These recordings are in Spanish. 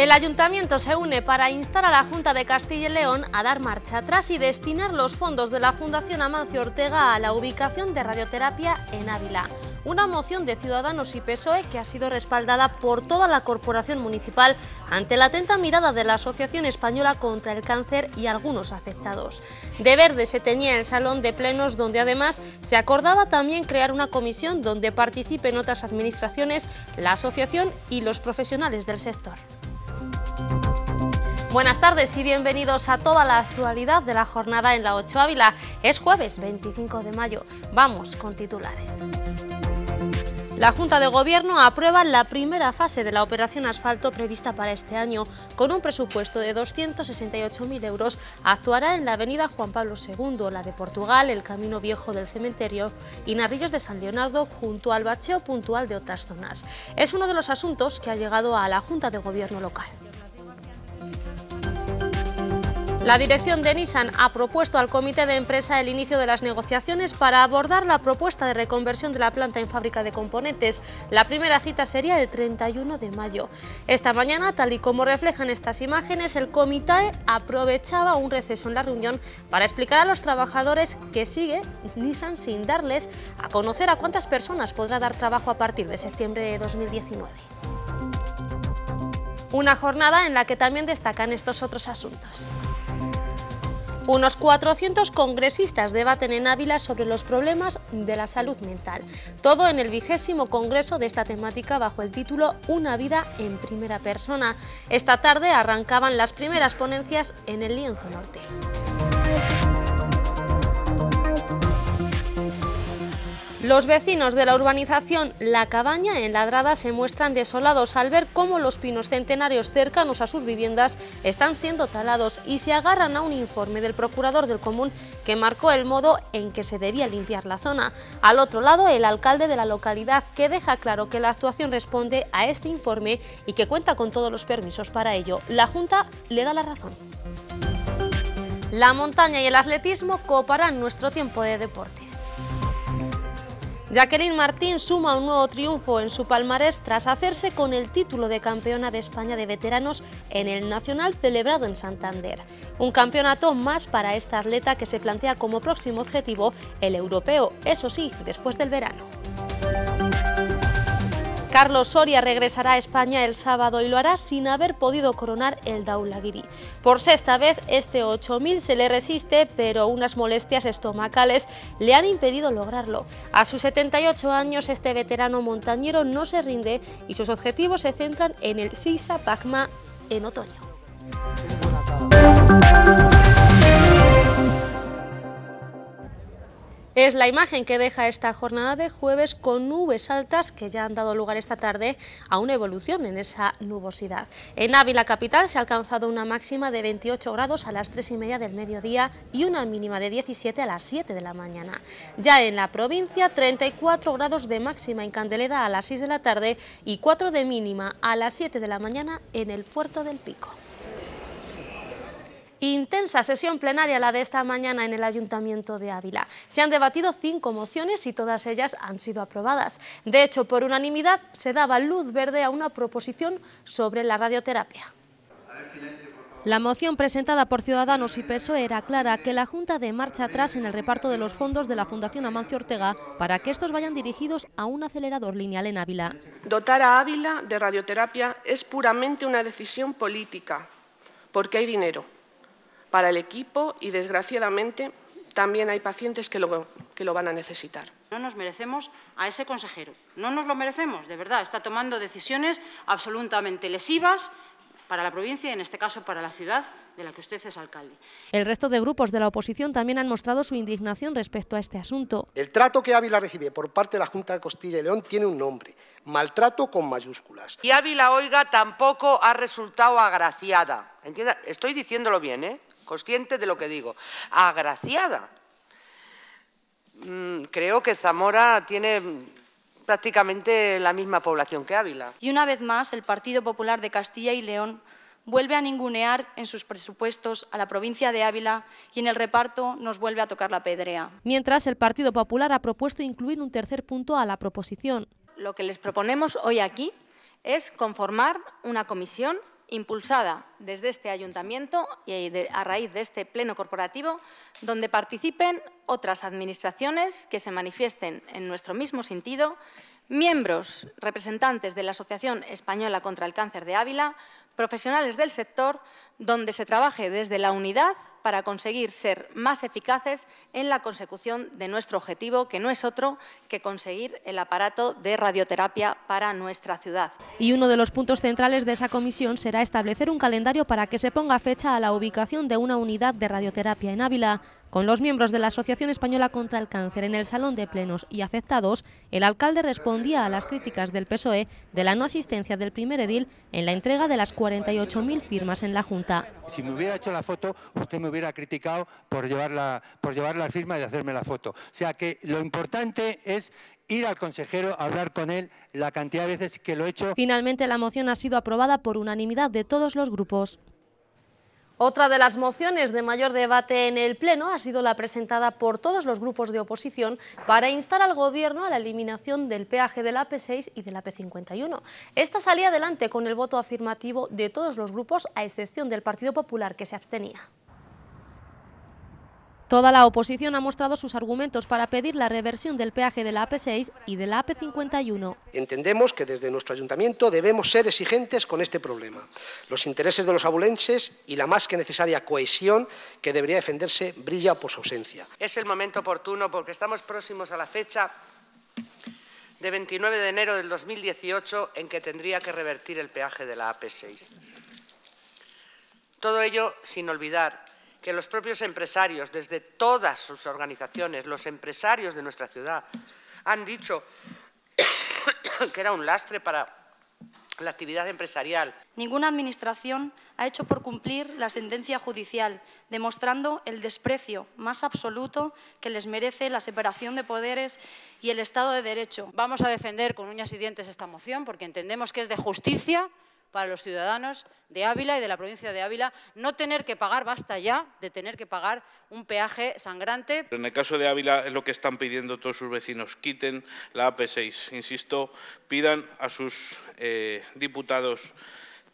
El Ayuntamiento se une para instar a la Junta de Castilla y León a dar marcha atrás y destinar los fondos de la Fundación Amancio Ortega a la ubicación de radioterapia en Ávila. Una moción de Ciudadanos y PSOE que ha sido respaldada por toda la Corporación Municipal ante la atenta mirada de la Asociación Española contra el Cáncer y algunos afectados. De verde se tenía el salón de plenos donde además se acordaba también crear una comisión donde participen otras administraciones, la asociación y los profesionales del sector. Buenas tardes y bienvenidos a toda la actualidad de la jornada en la 8 Ávila. Es jueves 25 de mayo. Vamos con titulares. La Junta de Gobierno aprueba la primera fase de la operación asfalto prevista para este año. Con un presupuesto de 268.000 euros, actuará en la avenida Juan Pablo II, la de Portugal, el Camino Viejo del Cementerio y Narrillos de San Leonardo, junto al bacheo puntual de otras zonas. Es uno de los asuntos que ha llegado a la Junta de Gobierno local. La dirección de Nissan ha propuesto al comité de empresa el inicio de las negociaciones para abordar la propuesta de reconversión de la planta en fábrica de componentes. La primera cita sería el 31 de mayo. Esta mañana, tal y como reflejan estas imágenes, el comité aprovechaba un receso en la reunión para explicar a los trabajadores que sigue Nissan sin darles a conocer a cuántas personas podrá dar trabajo a partir de septiembre de 2019. Una jornada en la que también destacan estos otros asuntos. Unos 400 congresistas debaten en Ávila sobre los problemas de la salud mental. Todo en el vigésimo congreso de esta temática bajo el título Una vida en primera persona. Esta tarde arrancaban las primeras ponencias en el Lienzo Norte. Los vecinos de la urbanización La Cabaña en Ladrada se muestran desolados al ver cómo los pinos centenarios cercanos a sus viviendas están siendo talados y se agarran a un informe del procurador del común que marcó el modo en que se debía limpiar la zona. Al otro lado, el alcalde de la localidad que deja claro que la actuación responde a este informe y que cuenta con todos los permisos para ello. La Junta le da la razón. La montaña y el atletismo coparán nuestro tiempo de deportes. Jacqueline Martín suma un nuevo triunfo en su palmarés tras hacerse con el título de campeona de España de veteranos en el Nacional celebrado en Santander. Un campeonato más para esta atleta que se plantea como próximo objetivo el europeo, eso sí, después del verano. Carlos Soria regresará a España el sábado y lo hará sin haber podido coronar el Daulagiri. Por sexta vez, este 8000 se le resiste, pero unas molestias estomacales le han impedido lograrlo. A sus 78 años, este veterano montañero no se rinde y sus objetivos se centran en el Sisa Pacma en otoño. Es la imagen que deja esta jornada de jueves con nubes altas que ya han dado lugar esta tarde a una evolución en esa nubosidad. En Ávila capital se ha alcanzado una máxima de 28 grados a las 3 y media del mediodía y una mínima de 17 a las 7 de la mañana. Ya en la provincia 34 grados de máxima en Candeleda a las 6 de la tarde y 4 de mínima a las 7 de la mañana en el puerto del Pico. Intensa sesión plenaria la de esta mañana en el Ayuntamiento de Ávila. Se han debatido cinco mociones y todas ellas han sido aprobadas. De hecho, por unanimidad se daba luz verde a una proposición sobre la radioterapia. La moción presentada por Ciudadanos y PSOE era clara que la Junta de marcha atrás en el reparto de los fondos de la Fundación Amancio Ortega para que estos vayan dirigidos a un acelerador lineal en Ávila. Dotar a Ávila de radioterapia es puramente una decisión política, porque hay dinero para el equipo y, desgraciadamente, también hay pacientes que lo, van a necesitar. No nos merecemos a ese consejero, no nos lo merecemos, de verdad. Está tomando decisiones absolutamente lesivas para la provincia y, en este caso, para la ciudad de la que usted es alcalde. El resto de grupos de la oposición también han mostrado su indignación respecto a este asunto. El trato que Ávila recibe por parte de la Junta de Costilla y León tiene un nombre, maltrato con mayúsculas. Y Ávila, oiga, tampoco ha resultado agraciada. Estoy diciéndolo bien, ¿eh? consciente de lo que digo, agraciada. Mm, creo que Zamora tiene prácticamente la misma población que Ávila. Y una vez más, el Partido Popular de Castilla y León vuelve a ningunear en sus presupuestos a la provincia de Ávila y en el reparto nos vuelve a tocar la pedrea. Mientras, el Partido Popular ha propuesto incluir un tercer punto a la proposición. Lo que les proponemos hoy aquí es conformar una comisión impulsada desde este ayuntamiento y a raíz de este pleno corporativo, donde participen otras administraciones que se manifiesten en nuestro mismo sentido miembros, representantes de la Asociación Española contra el Cáncer de Ávila, profesionales del sector, donde se trabaje desde la unidad para conseguir ser más eficaces en la consecución de nuestro objetivo, que no es otro que conseguir el aparato de radioterapia para nuestra ciudad. Y uno de los puntos centrales de esa comisión será establecer un calendario para que se ponga fecha a la ubicación de una unidad de radioterapia en Ávila. Con los miembros de la Asociación Española contra el Cáncer en el Salón de Plenos y afectados, el alcalde respondía a las críticas del PSOE de la no asistencia del primer edil en la entrega de las 48.000 firmas en la Junta. Si me hubiera hecho la foto, usted me hubiera criticado por llevar la, firma y hacerme la foto. O sea que lo importante es ir al consejero, a hablar con él la cantidad de veces que lo he hecho. Finalmente la moción ha sido aprobada por unanimidad de todos los grupos. Otra de las mociones de mayor debate en el Pleno ha sido la presentada por todos los grupos de oposición para instar al Gobierno a la eliminación del peaje de la P6 y de la P51. Esta salía adelante con el voto afirmativo de todos los grupos, a excepción del Partido Popular, que se abstenía. Toda la oposición ha mostrado sus argumentos para pedir la reversión del peaje de la AP6 y de la AP51. Entendemos que desde nuestro ayuntamiento debemos ser exigentes con este problema, los intereses de los abulenses y la más que necesaria cohesión que debería defenderse brilla por su ausencia. Es el momento oportuno porque estamos próximos a la fecha de 29 de enero del 2018 en que tendría que revertir el peaje de la AP6. Todo ello sin olvidar que los propios empresarios, desde todas sus organizaciones, los empresarios de nuestra ciudad, han dicho que era un lastre para la actividad empresarial. Ninguna Administración ha hecho por cumplir la sentencia judicial, demostrando el desprecio más absoluto que les merece la separación de poderes y el Estado de Derecho. Vamos a defender con uñas y dientes esta moción porque entendemos que es de justicia para los ciudadanos de Ávila y de la provincia de Ávila no tener que pagar, basta ya de tener que pagar un peaje sangrante. En el caso de Ávila es lo que están pidiendo todos sus vecinos, quiten la AP6. Insisto, pidan a sus eh, diputados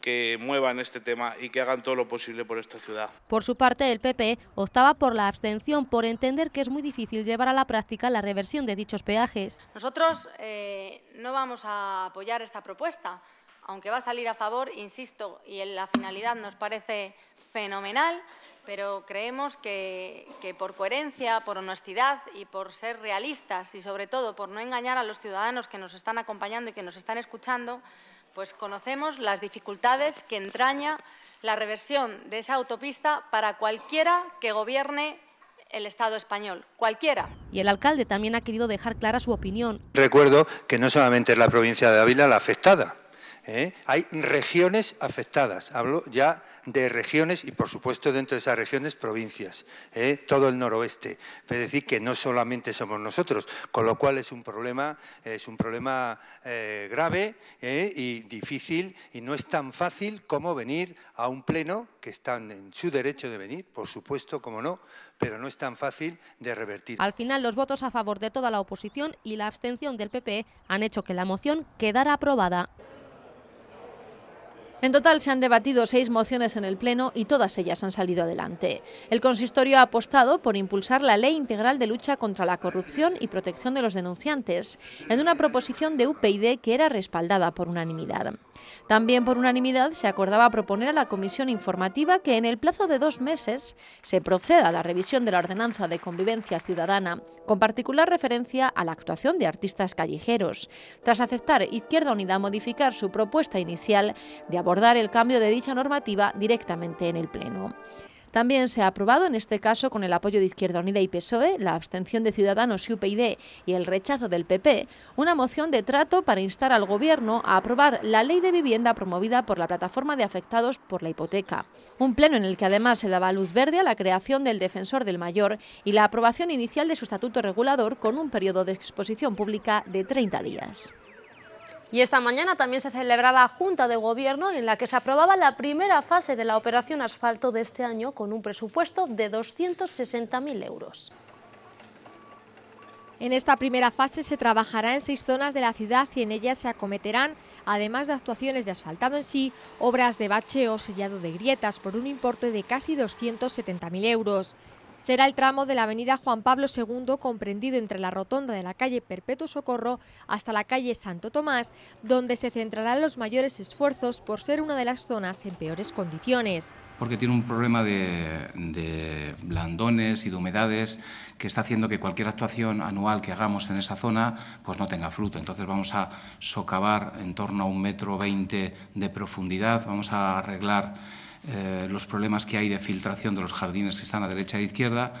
que muevan este tema y que hagan todo lo posible por esta ciudad. Por su parte, el PP optaba por la abstención por entender que es muy difícil llevar a la práctica la reversión de dichos peajes. Nosotros eh, no vamos a apoyar esta propuesta aunque va a salir a favor, insisto, y en la finalidad nos parece fenomenal, pero creemos que, que, por coherencia, por honestidad y por ser realistas y sobre todo por no engañar a los ciudadanos que nos están acompañando y que nos están escuchando, pues conocemos las dificultades que entraña la reversión de esa autopista para cualquiera que gobierne el Estado español, cualquiera. Y el alcalde también ha querido dejar clara su opinión. Recuerdo que no solamente es la provincia de Ávila la afectada, ¿eh? Hay regiones afectadas, hablo ya de regiones y por supuesto dentro de esas regiones provincias, ¿eh? todo el noroeste. Es decir, que no solamente somos nosotros, con lo cual es un problema, es un problema eh, grave y difícil y no es tan fácil como venir a un pleno, que están en su derecho de venir, por supuesto, como no, pero no es tan fácil de revertir. Al final, los votos a favor de toda la oposición y la abstención del PP e han hecho que la moción quedara aprobada. En total se han debatido seis mociones en el Pleno y todas ellas han salido adelante. El consistorio ha apostado por impulsar la Ley Integral de Lucha contra la Corrupción y Protección de los Denunciantes, en una proposición de UPyD que era respaldada por unanimidad. También por unanimidad se acordaba proponer a la Comisión Informativa que en el plazo de dos meses se proceda a la revisión de la Ordenanza de Convivencia Ciudadana, con particular referencia a la actuación de artistas callejeros, tras aceptar Izquierda Unida modificar su propuesta inicial de abordar el cambio de dicha normativa directamente en el Pleno. También se ha aprobado, en este caso con el apoyo de Izquierda Unida y PSOE, la abstención de Ciudadanos y UPyD y el rechazo del PP, una moción de trato para instar al Gobierno a aprobar la ley de vivienda promovida por la plataforma de afectados por la hipoteca. Un pleno en el que además se daba luz verde a la creación del defensor del mayor y la aprobación inicial de su estatuto regulador con un periodo de exposición pública de 30 días. Y esta mañana también se celebraba Junta de Gobierno en la que se aprobaba la primera fase de la operación asfalto de este año con un presupuesto de 260.000 euros. En esta primera fase se trabajará en seis zonas de la ciudad y en ellas se acometerán, además de actuaciones de asfaltado en sí, obras de bacheo, sellado de grietas por un importe de casi 270.000 euros. Será el tramo de la avenida Juan Pablo II, comprendido entre la rotonda de la calle Perpetuo Socorro hasta la calle Santo Tomás, donde se centrarán los mayores esfuerzos por ser una de las zonas en peores condiciones. Porque tiene un problema de, blandones y de humedades que está haciendo que cualquier actuación anual que hagamos en esa zona pues no tenga fruto. Entonces vamos a socavar en torno a un metro veinte de profundidad, vamos a arreglar eh, los problemas que hay de filtración de los jardines que están a derecha e izquierda.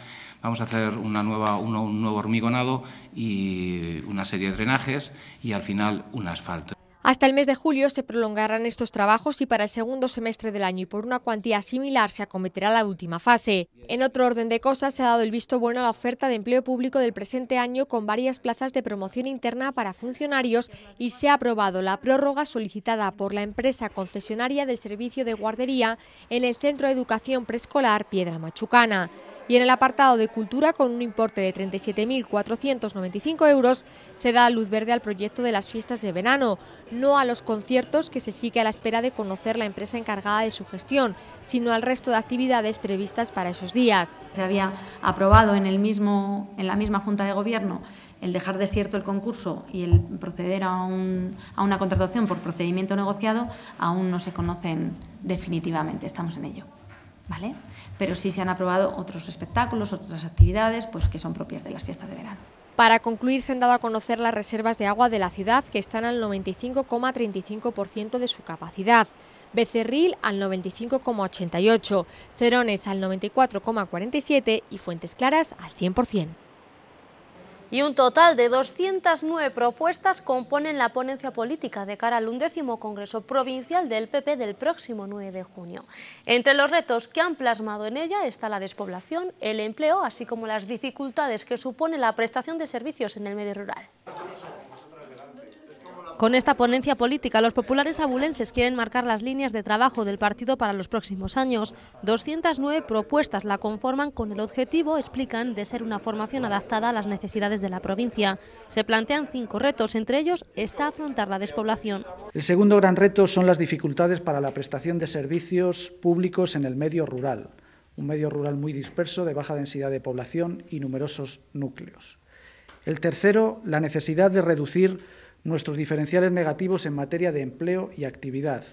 Vamos a hacer una nueva, un nuevo hormigonado y una serie de drenajes y al final un asfalto. Hasta el mes de julio se prolongarán estos trabajos y para el segundo semestre del año y por una cuantía similar se acometerá la última fase. En otro orden de cosas, se ha dado el visto bueno a la oferta de empleo público del presente año con varias plazas de promoción interna para funcionarios y se ha aprobado la prórroga solicitada por la empresa concesionaria del servicio de guardería en el Centro de Educación Preescolar Piedra Machucana y en el apartado de cultura, con un importe de 37.495 euros, se da luz verde al proyecto de las fiestas de verano, no a los conciertos que se sigue a la espera de conocer la empresa encargada de su gestión, sino al resto de actividades previstas para esos días. Se había aprobado en, el mismo, en la misma Junta de Gobierno el dejar desierto el concurso y el proceder a, una contratación por procedimiento negociado aún no se conocen definitivamente, estamos en ello. ¿Vale? pero sí se han aprobado otros espectáculos, otras actividades pues, que son propias de las fiestas de verano. Para concluir, se han dado a conocer las reservas de agua de la ciudad, que están al 95,35% de su capacidad. Becerril al 95,88, Serones al 94,47 y Fuentes Claras al 100%. Y un total de 209 propuestas componen la ponencia política de cara al undécimo Congreso Provincial del PP del próximo 9 de junio. Entre los retos que han plasmado en ella está la despoblación, el empleo, así como las dificultades que supone la prestación de servicios en el medio rural. Con esta ponencia política, los populares abulenses quieren marcar las líneas de trabajo del partido para los próximos años. 209 propuestas la conforman con el objetivo, explican, de ser una formación adaptada a las necesidades de la provincia. Se plantean cinco retos, entre ellos está afrontar la despoblación. El segundo gran reto son las dificultades para la prestación de servicios públicos en el medio rural, un medio rural muy disperso, de baja densidad de población y numerosos núcleos. El tercero, la necesidad de reducir nuestros diferenciales negativos en materia de empleo y actividad.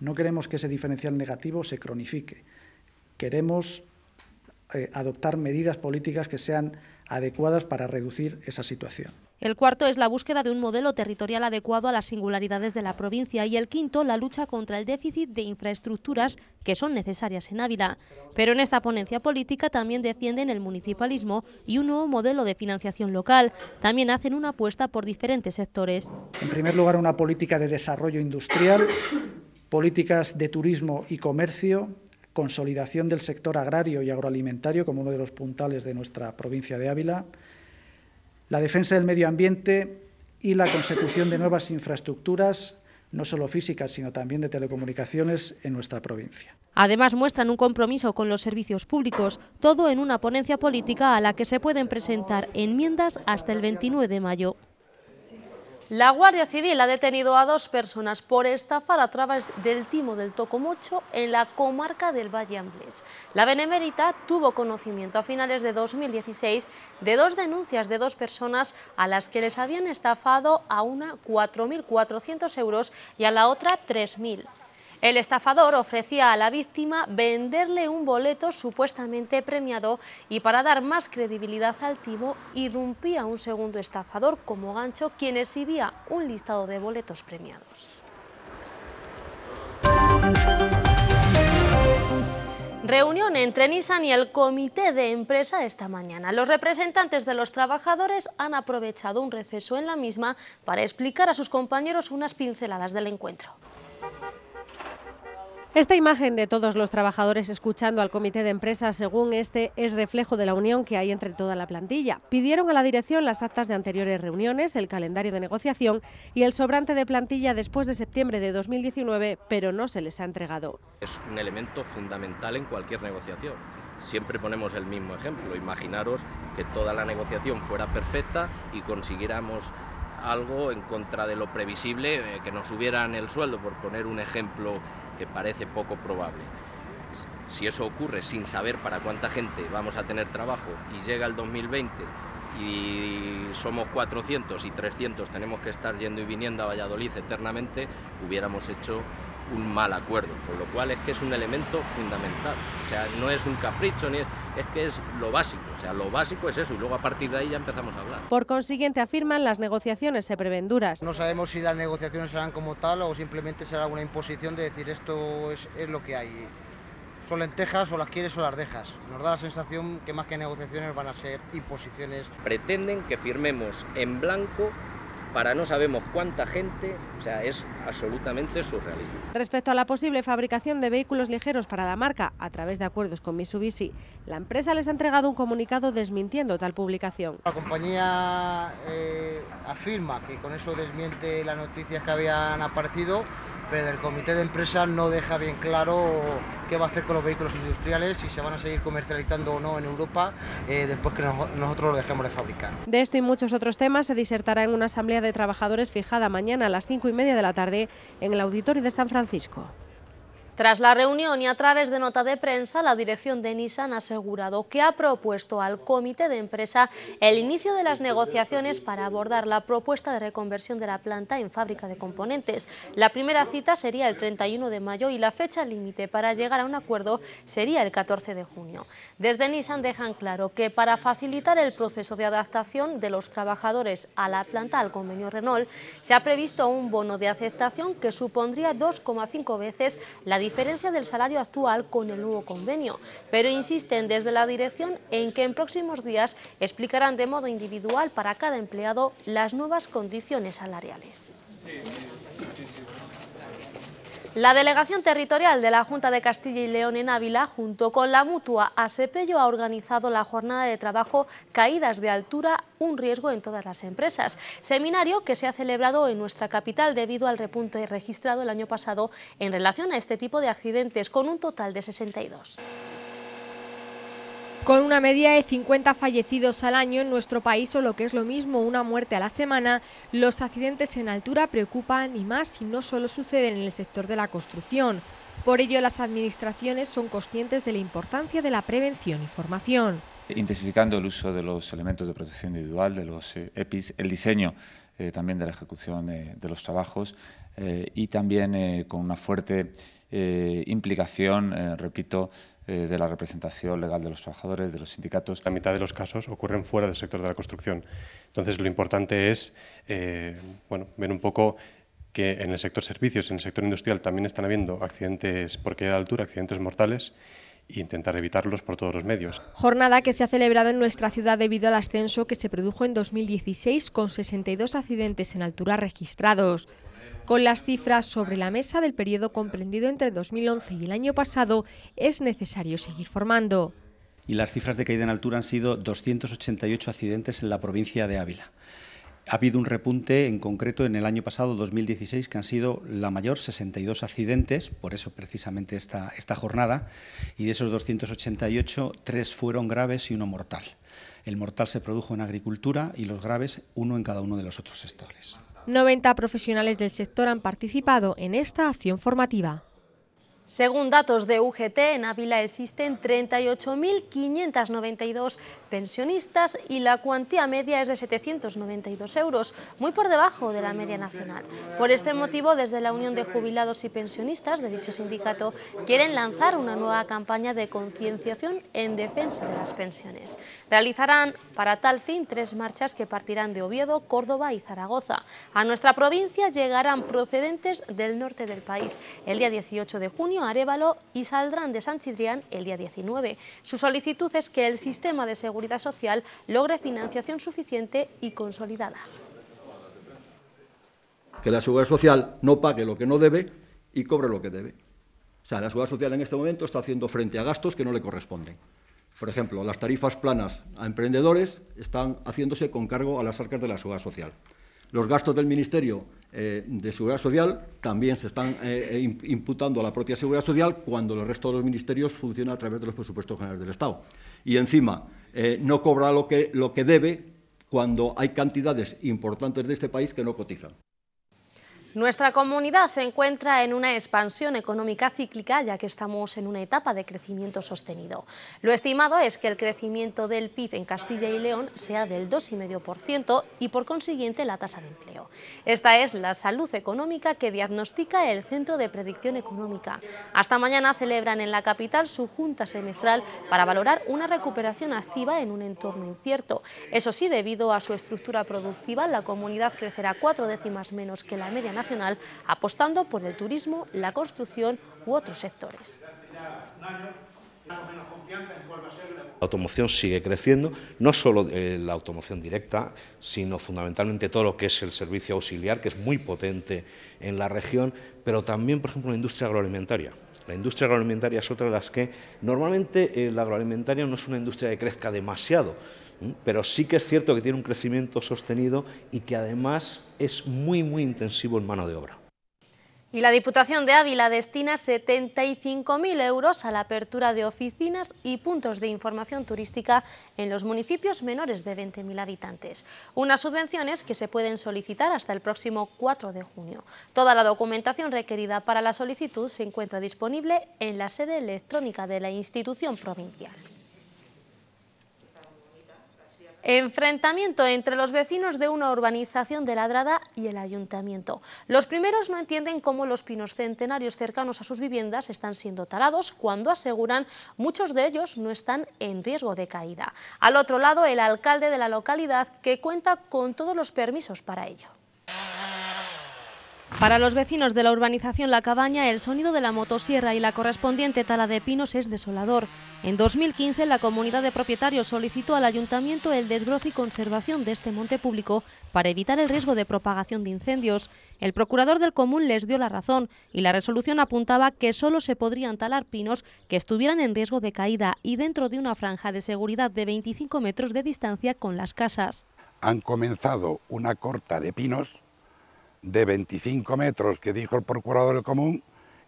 No queremos que ese diferencial negativo se cronifique. Queremos eh, adoptar medidas políticas que sean adecuadas para reducir esa situación. El cuarto es la búsqueda de un modelo territorial adecuado a las singularidades de la provincia y el quinto, la lucha contra el déficit de infraestructuras que son necesarias en Ávila. Pero en esta ponencia política también defienden el municipalismo y un nuevo modelo de financiación local. También hacen una apuesta por diferentes sectores. En primer lugar, una política de desarrollo industrial, políticas de turismo y comercio, consolidación del sector agrario y agroalimentario como uno de los puntales de nuestra provincia de Ávila, la defensa del medio ambiente y la consecución de nuevas infraestructuras no solo físicas, sino también de telecomunicaciones en nuestra provincia. Además, muestran un compromiso con los servicios públicos, todo en una ponencia política a la que se pueden presentar enmiendas hasta el 29 de mayo. La Guardia Civil ha detenido a dos personas por estafar a través del timo del Tocomocho en la comarca del Valle Amblés. La Benemérita tuvo conocimiento a finales de 2016 de dos denuncias de dos personas a las que les habían estafado a una 4.400 euros y a la otra 3.000. El estafador ofrecía a la víctima venderle un boleto supuestamente premiado y para dar más credibilidad al timo irrumpía un segundo estafador como gancho quien exhibía un listado de boletos premiados. Reunión entre Nissan y el comité de empresa esta mañana. Los representantes de los trabajadores han aprovechado un receso en la misma para explicar a sus compañeros unas pinceladas del encuentro. Esta imagen de todos los trabajadores escuchando al comité de empresa, según este, es reflejo de la unión que hay entre toda la plantilla. Pidieron a la dirección las actas de anteriores reuniones, el calendario de negociación y el sobrante de plantilla después de septiembre de 2019, pero no se les ha entregado. Es un elemento fundamental en cualquier negociación. Siempre ponemos el mismo ejemplo. Imaginaros que toda la negociación fuera perfecta y consiguiéramos algo en contra de lo previsible, eh, que nos subieran el sueldo, por poner un ejemplo que parece poco probable. Si eso ocurre sin saber para cuánta gente vamos a tener trabajo y llega el 2020 y somos 400 y 300 tenemos que estar yendo y viniendo a Valladolid eternamente, hubiéramos hecho un mal acuerdo, por lo cual es que es un elemento fundamental. O sea, no es un capricho ni es es que es lo básico, o sea, lo básico es eso y luego a partir de ahí ya empezamos a hablar. Por consiguiente, afirman, las negociaciones se prevén duras. No sabemos si las negociaciones serán como tal o simplemente será una imposición de decir esto es, es lo que hay. Son lentejas o las quieres o las dejas. Nos da la sensación que más que negociaciones van a ser imposiciones. Pretenden que firmemos en blanco para no sabemos cuánta gente, o sea, es absolutamente surrealista. Respecto a la posible fabricación de vehículos ligeros para la marca a través de acuerdos con Mitsubishi, la empresa les ha entregado un comunicado desmintiendo tal publicación. La compañía eh, afirma que con eso desmiente las noticias que habían aparecido pero el comité de empresa no deja bien claro qué va a hacer con los vehículos industriales, si se van a seguir comercializando o no en Europa eh, después que nosotros lo dejemos de fabricar. De esto y muchos otros temas se disertará en una asamblea de trabajadores fijada mañana a las cinco y media de la tarde en el Auditorio de San Francisco. Tras la reunión y a través de nota de prensa, la dirección de Nissan ha asegurado que ha propuesto al comité de empresa el inicio de las negociaciones para abordar la propuesta de reconversión de la planta en fábrica de componentes. La primera cita sería el 31 de mayo y la fecha límite para llegar a un acuerdo sería el 14 de junio. Desde Nissan dejan claro que para facilitar el proceso de adaptación de los trabajadores a la planta al convenio Renault, se ha previsto un bono de aceptación que supondría 2,5 veces la diferencia del salario actual con el nuevo convenio, pero insisten desde la dirección en que en próximos días explicarán de modo individual para cada empleado las nuevas condiciones salariales. La Delegación Territorial de la Junta de Castilla y León en Ávila, junto con la mutua Asepello, ha organizado la jornada de trabajo Caídas de Altura, un riesgo en todas las empresas. Seminario que se ha celebrado en nuestra capital debido al repunte registrado el año pasado en relación a este tipo de accidentes, con un total de 62. Con una media de 50 fallecidos al año en nuestro país o lo que es lo mismo una muerte a la semana, los accidentes en altura preocupan y más si no solo suceden en el sector de la construcción. Por ello, las administraciones son conscientes de la importancia de la prevención y formación. Intensificando el uso de los elementos de protección individual, de los eh, EPIs, el diseño eh, también de la ejecución eh, de los trabajos y también con una fuerte eh, implicación, eh, repito, eh, de la representación legal de los trabajadores, de los sindicatos. La mitad de los casos ocurren fuera del sector de la construcción. Entonces, lo importante es bueno, ver un poco que en el sector servicios, en el sector industrial, también están habiendo accidentes por caída de altura, accidentes mortales, e intentar evitarlos por todos los medios. Jornada que se ha celebrado en nuestra ciudad debido al ascenso que se produjo en 2016 con 62 accidentes en altura registrados. Con las cifras sobre la mesa del periodo comprendido entre 2011 y el año pasado, es necesario seguir formando. Y las cifras de caída en altura han sido 288 accidentes en la provincia de Ávila. Ha habido un repunte en concreto en el año pasado, 2016, que han sido la mayor, 62 accidentes, por eso precisamente esta, esta jornada, y de esos 288, tres fueron graves y uno mortal. El mortal se produjo en agricultura y los graves uno en cada uno de los otros sectores. 90 profesionales del sector han participado en esta acción formativa. Según datos de UGT, en Ávila existen 38.592 pensionistas y la cuantía media es de 792 euros, muy por debajo de la media nacional. Por este motivo, desde la Unión de Jubilados y Pensionistas de dicho sindicato, quieren lanzar una nueva campaña de concienciación en defensa de las pensiones. Realizarán para tal fin tres marchas que partirán de Oviedo, Córdoba y Zaragoza. A nuestra provincia llegarán procedentes del norte del país. El día 18 de junio Arevalo y saldrán de San Chidrián el día 19. Su solicitud es que el sistema de seguridad social logre financiación suficiente y consolidada. Que la seguridad social no pague lo que no debe y cobre lo que debe. O sea, la seguridad social en este momento está haciendo frente a gastos que no le corresponden. Por ejemplo, las tarifas planas a emprendedores están haciéndose con cargo a las arcas de la seguridad social. Los gastos del Ministerio eh, de Seguridad Social también se están eh, eh, imputando a la propia Seguridad Social cuando el resto de los ministerios funciona a través de los presupuestos generales del Estado. Y encima, no cobra lo que, lo que debe cuando hay cantidades importantes de este país que no cotizan. Nuestra comunidad se encuentra en una expansión económica cíclica ya que estamos en una etapa de crecimiento sostenido. Lo estimado es que el crecimiento del PIB en Castilla y León sea del 2,5% y por consiguiente la tasa de empleo. Esta es la salud económica que diagnostica el Centro de Predicción Económica. Hasta mañana celebran en la capital su junta semestral para valorar una recuperación activa en un entorno incierto. Eso sí, debido a su estructura productiva, la comunidad crecerá cuatro décimas menos que la media nacional apostando por el turismo, la construcción u otros sectores. La automoción sigue creciendo, no solo eh, la automoción directa, sino fundamentalmente todo lo que es el servicio auxiliar, que es muy potente en la región, pero también, por ejemplo, la industria agroalimentaria. La industria agroalimentaria es otra de las que normalmente eh, la agroalimentaria no es una industria que crezca demasiado, pero sí que es cierto que tiene un crecimiento sostenido y que además es muy, muy intensivo en mano de obra. Y la Diputación de Ávila destina 75.000 euros a la apertura de oficinas y puntos de información turística en los municipios menores de 20.000 habitantes. Unas subvenciones que se pueden solicitar hasta el próximo 4 de junio. Toda la documentación requerida para la solicitud se encuentra disponible en la sede electrónica de la institución provincial. Enfrentamiento entre los vecinos de una urbanización de Ladrada y el ayuntamiento. Los primeros no entienden cómo los pinos centenarios cercanos a sus viviendas están siendo talados cuando aseguran muchos de ellos no están en riesgo de caída. Al otro lado, el alcalde de la localidad que cuenta con todos los permisos para ello. Para los vecinos de la urbanización La Cabaña, el sonido de la motosierra y la correspondiente tala de pinos es desolador. En 2015, la comunidad de propietarios solicitó al ayuntamiento el desbroce y conservación de este monte público para evitar el riesgo de propagación de incendios. El procurador del común les dio la razón y la resolución apuntaba que solo se podrían talar pinos que estuvieran en riesgo de caída y dentro de una franja de seguridad de 25 metros de distancia con las casas. Han comenzado una corta de pinos de 25 metros que dijo el procurador del común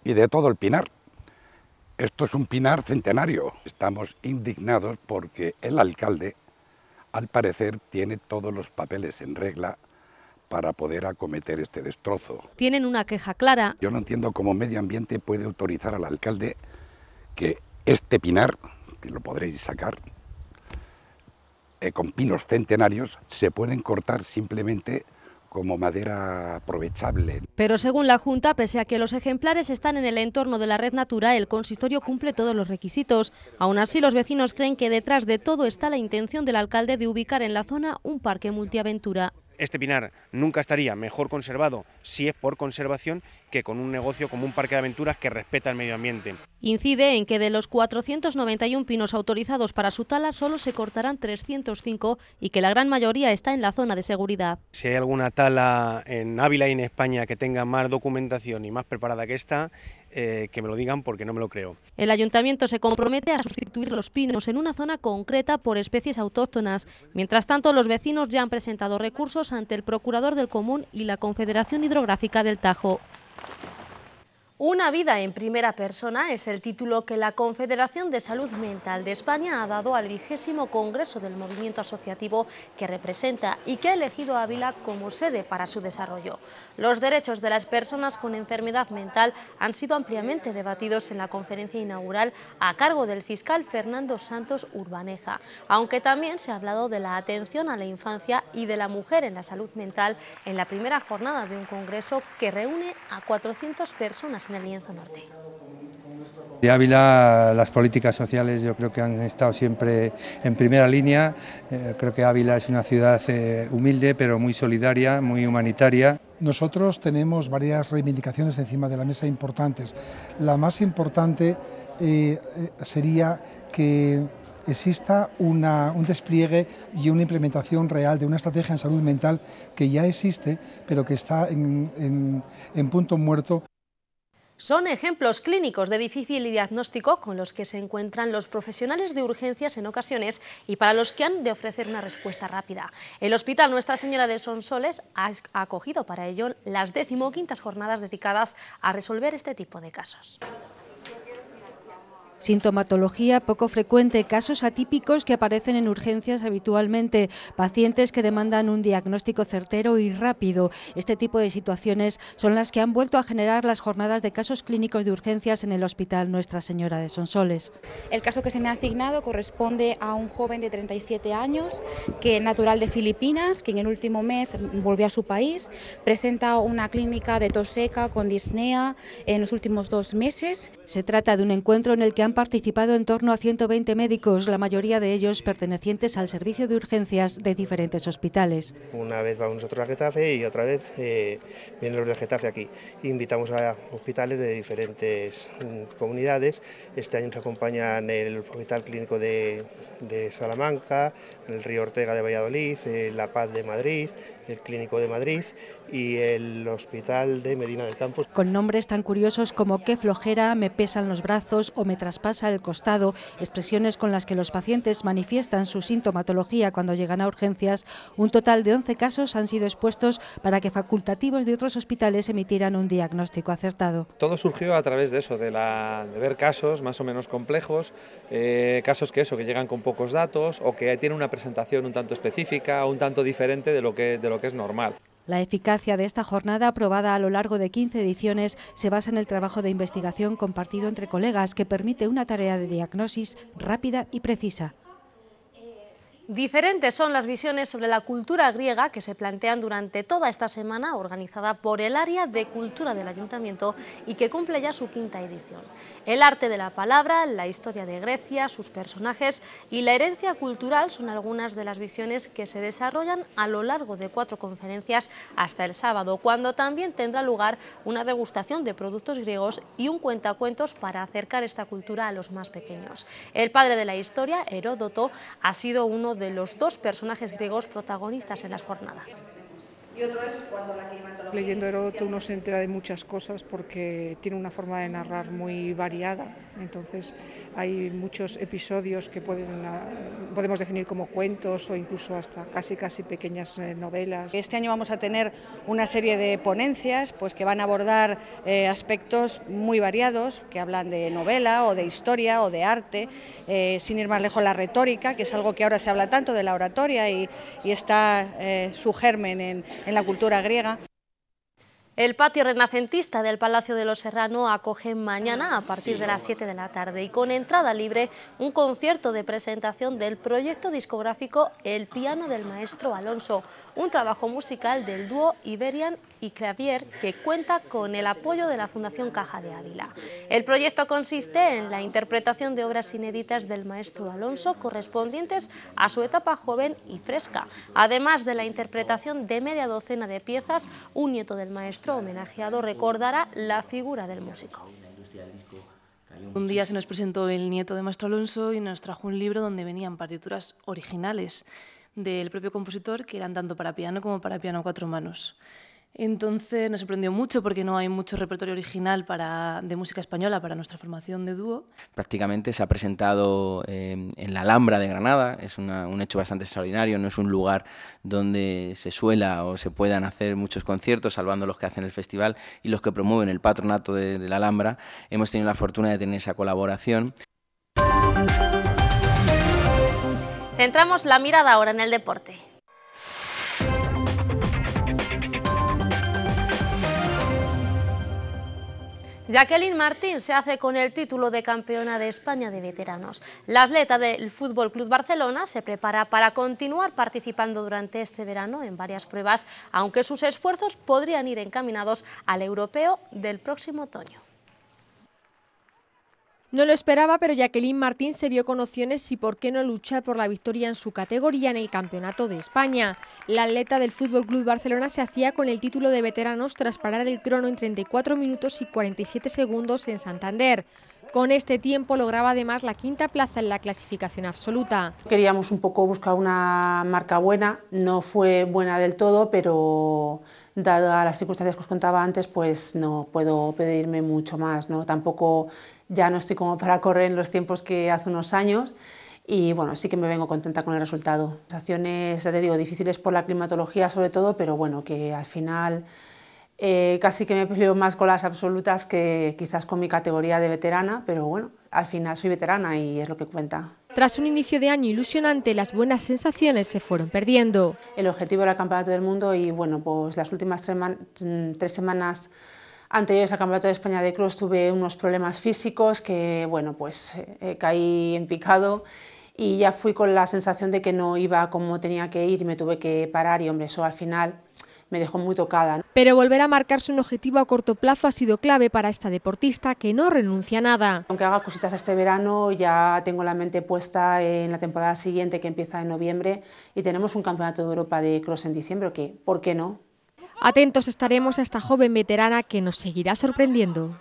y de todo el pinar. Esto es un pinar centenario. Estamos indignados porque el alcalde, al parecer, tiene todos los papeles en regla para poder acometer este destrozo. Tienen una queja clara. Yo no entiendo cómo medio ambiente puede autorizar al alcalde que este pinar, que lo podréis sacar, eh, con pinos centenarios, se pueden cortar simplemente como madera aprovechable. Pero según la Junta, pese a que los ejemplares están en el entorno de la red Natura, el consistorio cumple todos los requisitos. Aún así, los vecinos creen que detrás de todo está la intención del alcalde de ubicar en la zona un parque multiaventura este pinar nunca estaría mejor conservado si es por conservación que con un negocio como un parque de aventuras que respeta el medio ambiente. Incide en que de los 491 pinos autorizados para su tala solo se cortarán 305 y que la gran mayoría está en la zona de seguridad. Si hay alguna tala en Ávila y en España que tenga más documentación y más preparada que esta, eh, que me lo digan porque no me lo creo. El ayuntamiento se compromete a sustituir los pinos en una zona concreta por especies autóctonas. Mientras tanto, los vecinos ya han presentado recursos ante el procurador del común y la Confederación Hidrográfica del Tajo. Una vida en primera persona es el título que la Confederación de Salud Mental de España ha dado al vigésimo Congreso del Movimiento Asociativo que representa y que ha elegido Ávila como sede para su desarrollo. Los derechos de las personas con enfermedad mental han sido ampliamente debatidos en la conferencia inaugural a cargo del fiscal Fernando Santos Urbaneja, aunque también se ha hablado de la atención a la infancia y de la mujer en la salud mental en la primera jornada de un Congreso que reúne a 400 personas en el norte. De Ávila, las políticas sociales yo creo que han estado siempre en primera línea. Eh, creo que Ávila es una ciudad eh, humilde, pero muy solidaria, muy humanitaria. Nosotros tenemos varias reivindicaciones encima de la mesa importantes. La más importante eh, sería que exista un despliegue y una implementación real de una estrategia en salud mental que ya existe, pero que está en punto muerto. Son ejemplos clínicos de difícil diagnóstico con los que se encuentran los profesionales de urgencias en ocasiones y para los que han de ofrecer una respuesta rápida. El Hospital Nuestra Señora de Sonsoles ha acogido para ello las decimoquintas jornadas dedicadas a resolver este tipo de casos. Sintomatología poco frecuente, casos atípicos que aparecen en urgencias habitualmente, pacientes que demandan un diagnóstico certero y rápido. Este tipo de situaciones son las que han vuelto a generar las jornadas de casos clínicos de urgencias en el Hospital Nuestra Señora de Sonsoles. El caso que se me ha asignado corresponde a un joven de 37 años, que natural de Filipinas, que en el último mes volvió a su país, presenta una clínica de tos seca con disnea en los últimos dos meses. Se trata de un encuentro en el que han participado en torno a 120 médicos, la mayoría de ellos pertenecientes al servicio de urgencias de diferentes hospitales. Una vez vamos nosotros a Getafe y otra vez eh, vienen los de Getafe aquí. Invitamos a hospitales de diferentes mm, comunidades. Este año nos acompañan el Hospital Clínico de, Salamanca, el Río Ortega de Valladolid, La Paz de Madrid, el Clínico de Madrid y el Hospital de Medina del Campo. Con nombres tan curiosos como qué flojera, me pesan los brazos o me traspasa el costado, expresiones con las que los pacientes manifiestan su sintomatología cuando llegan a urgencias, un total de 11 casos han sido expuestos para que facultativos de otros hospitales emitieran un diagnóstico acertado. Todo surgió a través de eso, de, ver casos más o menos complejos, eh, casos que eso, que llegan con pocos datos o que tienen una presentación un tanto específica, o un tanto diferente de lo que, que es normal. La eficacia de esta jornada, aprobada a lo largo de 15 ediciones, se basa en el trabajo de investigación compartido entre colegas que permite una tarea de diagnosis rápida y precisa. Diferentes son las visiones sobre la cultura griega que se plantean durante toda esta semana organizada por el Área de Cultura del Ayuntamiento y que cumple ya su quinta edición. El arte de la palabra, la historia de Grecia, sus personajes y la herencia cultural son algunas de las visiones que se desarrollan a lo largo de cuatro conferencias hasta el sábado, cuando también tendrá lugar una degustación de productos griegos y un cuentacuentos para acercar esta cultura a los más pequeños. El padre de la historia, Heródoto, ha sido uno de los dos personajes griegos protagonistas en las jornadas y otro es cuando la climatología... Leyendo Heródoto uno se entera de muchas cosas porque tiene una forma de narrar muy variada, entonces hay muchos episodios que pueden, ah, podemos definir como cuentos o incluso hasta casi casi pequeñas eh, novelas. Este año vamos a tener una serie de ponencias pues, que van a abordar eh, aspectos muy variados, que hablan de novela o de historia o de arte, eh, sin ir más lejos la retórica, que es algo que ahora se habla tanto de la oratoria y, está su germen en en la cultura griega. El patio renacentista del Palacio de los Serrano acoge mañana a partir de las 7 de la tarde y con entrada libre un concierto de presentación del proyecto discográfico El piano del maestro Alonso, un trabajo musical del dúo Iberian y Cravier que cuenta con el apoyo de la Fundación Caja de Ávila. El proyecto consiste en la interpretación de obras inéditas del maestro Alonso correspondientes a su etapa joven y fresca, además de la interpretación de media docena de piezas, un nieto del maestro homenajeado recordará la figura del músico. Un día se nos presentó el nieto de Maestro Alonso y nos trajo un libro donde venían partituras originales del propio compositor que eran tanto para piano como para piano cuatro manos. Entonces nos sorprendió mucho porque no hay mucho repertorio original de música española para nuestra formación de dúo. Prácticamente se ha presentado em, en la Alhambra de Granada, es un hecho bastante extraordinario, no es un lugar donde se suela o se puedan hacer muchos conciertos, salvando los que hacen el festival y los que promueven el patronato de la Alhambra. Hemos tenido la fortuna de tener esa colaboración. Centramos la mirada ahora en el deporte. Jacqueline Martín se hace con el título de campeona de España de veteranos. La atleta del Fútbol Club Barcelona se prepara para continuar participando durante este verano en varias pruebas, aunque sus esfuerzos podrían ir encaminados al europeo del próximo otoño. No lo esperaba, pero Jacqueline Martín se vio con opciones y por qué no luchar por la victoria en su categoría en el Campeonato de España. La atleta del Fútbol Club Barcelona se hacía con el título de veteranos tras parar el crono en 34 minutos y 47 segundos en Santander. Con este tiempo lograba además la quinta plaza en la clasificación absoluta. Queríamos un poco buscar una marca buena, no fue buena del todo, pero dadas las circunstancias que os contaba antes, pues no puedo pedirme mucho más, ¿no? Tampoco ya no estoy como para correr en los tiempos que hace unos años y bueno, sí que me vengo contenta con el resultado. Acciones, ya te digo, difíciles por la climatología sobre todo, pero bueno, que al final eh, casi que me peleo más con las absolutas que quizás con mi categoría de veterana, pero bueno, al final soy veterana y es lo que cuenta. Tras un inicio de año ilusionante, las buenas sensaciones se fueron perdiendo. El objetivo era el Campeonato del Mundo y bueno, pues las últimas tres, tres semanas Anteriores al Campeonato de España de Cross tuve unos problemas físicos que, bueno, pues eh, caí en picado y ya fui con la sensación de que no iba como tenía que ir, y me tuve que parar y, hombre, eso al final me dejó muy tocada. Pero volver a marcarse un objetivo a corto plazo ha sido clave para esta deportista que no renuncia a nada. Aunque haga cositas este verano, ya tengo la mente puesta en la temporada siguiente que empieza en noviembre y tenemos un campeonato de Europa de cross en diciembre que, ¿por qué no? Atentos estaremos a esta joven veterana que nos seguirá sorprendiendo.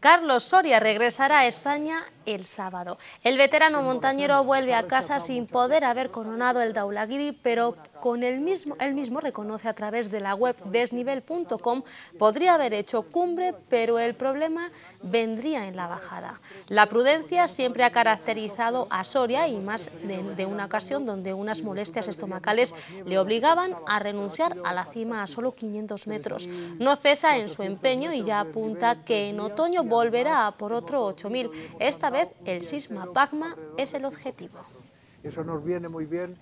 Carlos Soria regresará a España el sábado. El veterano montañero vuelve a casa sin poder haber coronado el Daulagiri, pero con el mismo, él mismo reconoce a través de la web desnivel.com podría haber hecho cumbre, pero el problema vendría en la bajada. La prudencia siempre ha caracterizado a Soria y más de, una ocasión donde unas molestias estomacales le obligaban a renunciar a la cima a solo 500 metros. No cesa en su empeño y ya apunta que en otoño volverá por otro 8.000, esta el sisma Pagma es el objetivo. Eso nos viene muy bien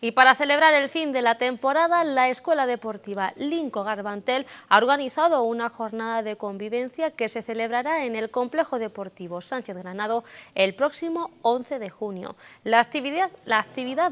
y para celebrar el fin de la temporada, la Escuela Deportiva Linco Garbantel ha organizado una jornada de convivencia que se celebrará en el Complejo Deportivo Sánchez Granado el próximo 11 de junio. La actividad,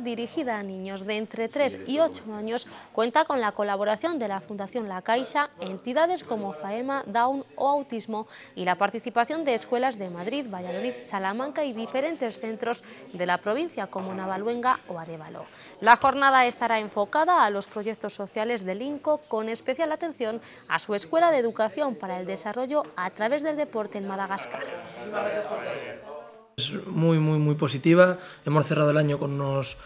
dirigida a niños de entre 3 y 8 años cuenta con la colaboración de la Fundación La Caixa, entidades como FAEMA, Down o Autismo y la participación de escuelas de Madrid, Valladolid, Salamanca y diferentes centros de la provincia como Navaluenga o Arevalo. La jornada estará enfocada a los proyectos sociales del INCO con especial atención a su Escuela de Educación para el Desarrollo a través del deporte en Madagascar. Es muy, muy, muy positiva. Hemos cerrado el año con unos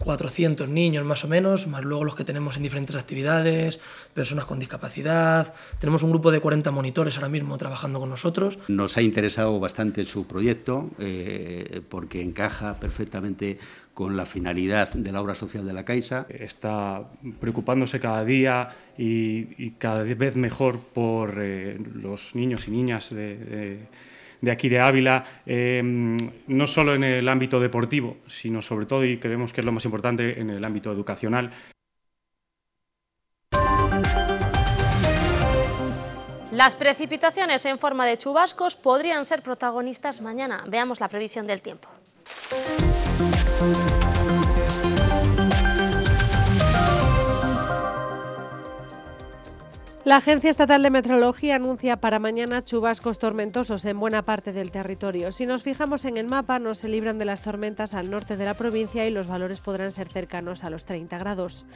400 niños más o menos, más luego los que tenemos en diferentes actividades, personas con discapacidad. Tenemos un grupo de 40 monitores ahora mismo trabajando con nosotros. Nos ha interesado bastante su proyecto eh, porque encaja perfectamente con la finalidad de la obra social de la Caixa. Está preocupándose cada día y, cada vez mejor por eh, los niños y niñas de de aquí de Ávila, em, no solo en el ámbito deportivo, sino sobre todo, y creemos que es lo más importante, en el ámbito educacional. Las precipitaciones en forma de chubascos podrían ser protagonistas mañana. Veamos la previsión del tiempo. La Agencia Estatal de Metrología anuncia para mañana chubascos tormentosos en buena parte del territorio. Si nos fijamos en el mapa, no se libran de las tormentas al norte de la provincia y los valores podrán ser cercanos a los 30 grados.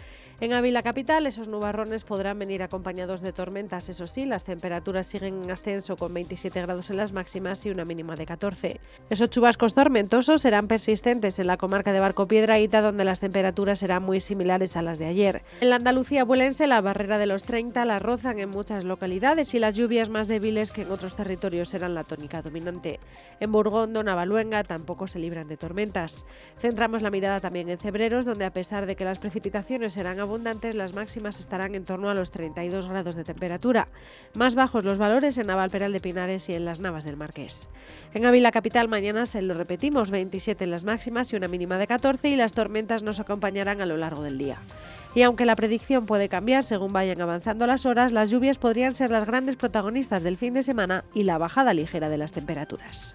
En Ávila Capital, esos nubarrones podrán venir acompañados de tormentas, eso sí, las temperaturas siguen en ascenso con 27 grados en las máximas y una mínima de 14. Esos chubascos tormentosos serán persistentes en la comarca de Barco Piedra Ita, donde las temperaturas serán muy similares a las de ayer. En la Andalucía vuelense, la barrera de los 30, la en muchas localidades y las lluvias más débiles que en otros territorios serán la tónica dominante. En Burgondo, Navaluenga tampoco se libran de tormentas. Centramos la mirada también en Cebreros, donde a pesar de que las precipitaciones serán abundantes, las máximas estarán en torno a los 32 grados de temperatura. Más bajos los valores en Navalperal de Pinares y en las Navas del Marqués. En Ávila Capital mañana se lo repetimos, 27 en las máximas y una mínima de 14 y las tormentas nos acompañarán a lo largo del día. Y aunque la predicción puede cambiar según vayan avanzando las horas, las lluvias podrían ser las grandes protagonistas del fin de semana y la bajada ligera de las temperaturas.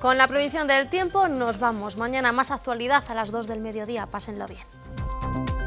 Con la previsión del tiempo nos vamos. Mañana más actualidad a las 2 del mediodía. Pásenlo bien.